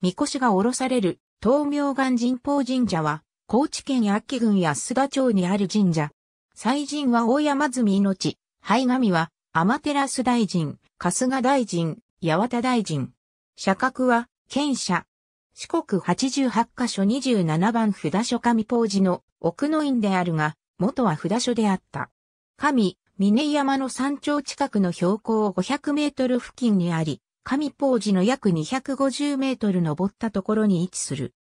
神輿が下ろされる、東明岩神宝神社は、高知県安芸郡安田町にある神社。祭神は大山積命、灰神は、天照大臣、春日大臣、八幡大臣。社格は、県社。四国八十八箇所二十七番札所上法寺の奥の院であるが、元は札所であった。神、峰山の山頂近くの標高500メートル付近にあり、上宝寺の約250メートル登ったところに位置する。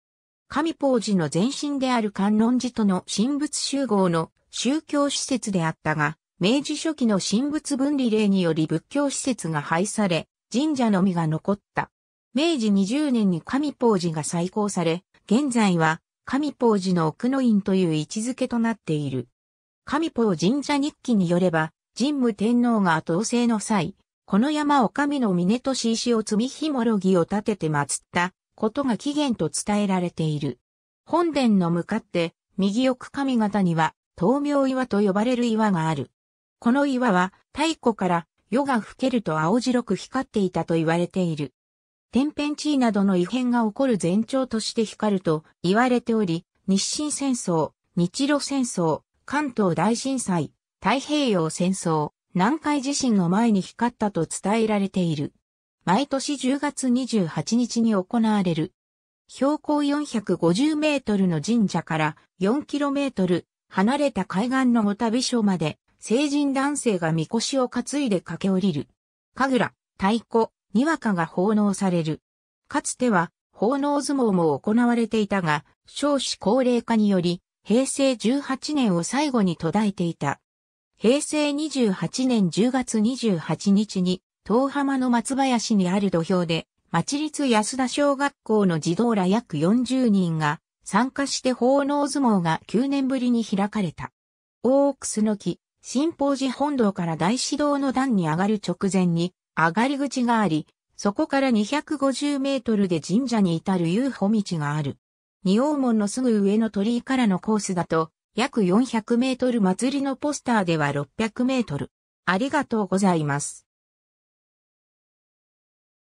神宝寺の前身である観音寺との神仏集合の宗教施設であったが、明治初期の神仏分離令により仏教施設が廃され、神社のみが残った。明治20年に神宝寺が再興され、現在は神宝寺の奥の院という位置づけとなっている。神宝神社日記によれば、神武天皇が統制の際、この山を神の峰とし石を積みひもろぎを立てて祀ったことが起源と伝えられている。本殿の向かって右奥上方には東明岩と呼ばれる岩がある。この岩は太古から夜が更けると青白く光っていたと言われている。天変地異などの異変が起こる前兆として光ると言われており、日清戦争、日露戦争、関東大震災、太平洋戦争、南海地震の前に光ったと伝えられている。毎年10月28日に行われる。標高450メートルの神社から4キロメートル離れた海岸の御旅所まで成人男性がみこしを担いで駆け下りる。神楽、太鼓、にわかが奉納される。かつては奉納相撲も行われていたが、少子高齢化により平成18年を最後に途絶えていた。平成28年10月28日に、東浜の松林にある土俵で、町立安田小学校の児童ら約40人が参加して奉納相撲が9年ぶりに開かれた。大奥スの木、新宝寺本堂から大師堂の段に上がる直前に上がり口があり、そこから250メートルで神社に至る遊歩道がある。二王門のすぐ上の鳥居からのコースだと、約400メートル祭りのポスターでは600メートル。ありがとうございます。